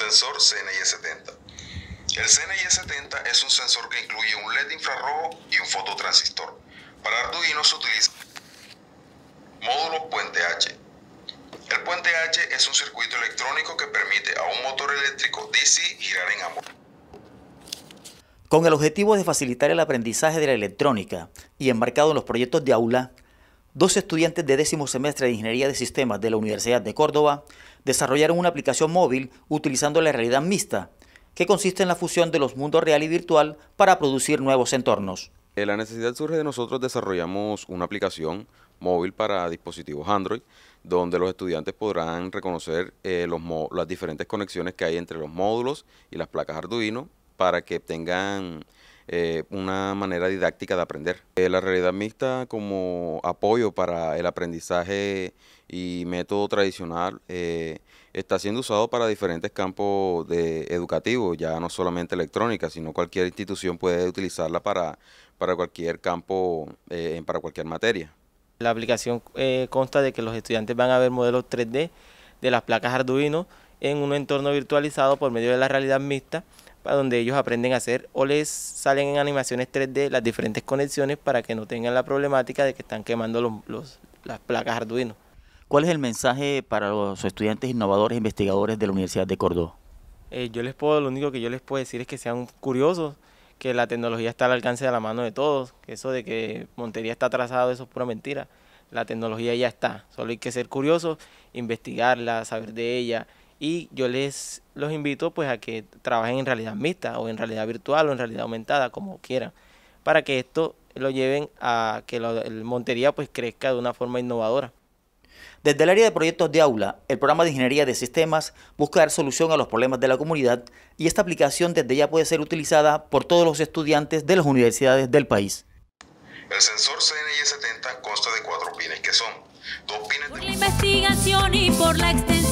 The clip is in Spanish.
Sensor CNI-70. El CNI-70 es un sensor que incluye un LED infrarrojo y un fototransistor. Para Arduino se utiliza módulo puente H. El puente H es un circuito electrónico que permite a un motor eléctrico DC girar en ambos. Con el objetivo de facilitar el aprendizaje de la electrónica y embarcado en los proyectos de aula, Dos estudiantes de décimo semestre de Ingeniería de Sistemas de la Universidad de Córdoba desarrollaron una aplicación móvil utilizando la realidad mixta, que consiste en la fusión de los mundos real y virtual para producir nuevos entornos. La necesidad surge de nosotros desarrollamos una aplicación móvil para dispositivos Android, donde los estudiantes podrán reconocer eh, las diferentes conexiones que hay entre los módulos y las placas Arduino para que tengan eh, una manera didáctica de aprender. Eh, la realidad mixta como apoyo para el aprendizaje y método tradicional eh, está siendo usado para diferentes campos de educativos, ya no solamente electrónica, sino cualquier institución puede utilizarla para, para cualquier campo, para cualquier materia. La aplicación consta de que los estudiantes van a ver modelos 3D de las placas Arduino en un entorno virtualizado por medio de la realidad mixta para donde ellos aprenden a hacer o les salen en animaciones 3D las diferentes conexiones para que no tengan la problemática de que están quemando los, las placas Arduino. ¿Cuál es el mensaje para los estudiantes innovadores e investigadores de la Universidad de Córdoba? Eh, yo les puedo, lo único que yo les puedo decir es que sean curiosos, que la tecnología está al alcance de la mano de todos, que eso de que Montería está atrasado, eso es pura mentira. La tecnología ya está, solo hay que ser curiosos, investigarla, saber de ella, y yo les los invito pues a que trabajen en realidad mixta o en realidad virtual o en realidad aumentada como quieran para que esto lo lleven a que lo, el Montería pues crezca de una forma innovadora. Desde el área de proyectos de aula, el programa de ingeniería de sistemas busca dar solución a los problemas de la comunidad y esta aplicación desde ya puede ser utilizada por todos los estudiantes de las universidades del país. El sensor CNI-70 consta de cuatro pines que son dos pines la y la